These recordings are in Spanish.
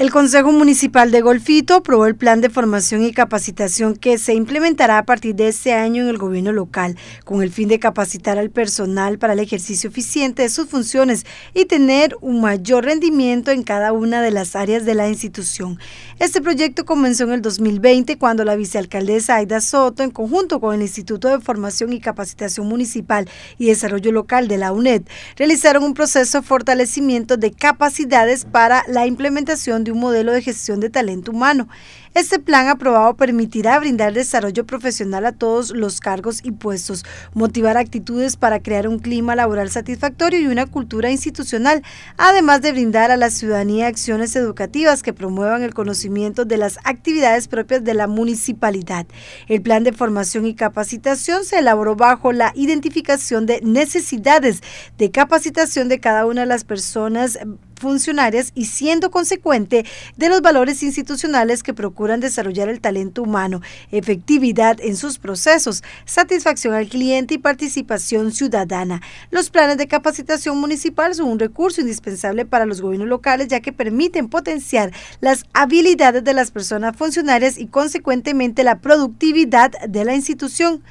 El Consejo Municipal de Golfito aprobó el plan de formación y capacitación que se implementará a partir de este año en el gobierno local, con el fin de capacitar al personal para el ejercicio eficiente de sus funciones y tener un mayor rendimiento en cada una de las áreas de la institución. Este proyecto comenzó en el 2020 cuando la vicealcaldesa Aida Soto, en conjunto con el Instituto de Formación y Capacitación Municipal y Desarrollo Local de la UNED, realizaron un proceso de fortalecimiento de capacidades para la implementación de un modelo de gestión de talento humano. Este plan aprobado permitirá brindar desarrollo profesional a todos los cargos y puestos, motivar actitudes para crear un clima laboral satisfactorio y una cultura institucional, además de brindar a la ciudadanía acciones educativas que promuevan el conocimiento de las actividades propias de la municipalidad. El plan de formación y capacitación se elaboró bajo la identificación de necesidades de capacitación de cada una de las personas funcionarias y siendo consecuente de los valores institucionales que procuran desarrollar el talento humano, efectividad en sus procesos, satisfacción al cliente y participación ciudadana. Los planes de capacitación municipal son un recurso indispensable para los gobiernos locales ya que permiten potenciar las habilidades de las personas funcionarias y consecuentemente la productividad de la institución.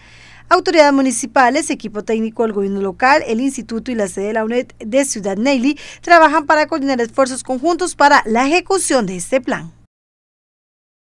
Autoridades municipales, equipo técnico del gobierno local, el instituto y la sede de la UNED de Ciudad Neily trabajan para coordinar esfuerzos conjuntos para la ejecución de este plan.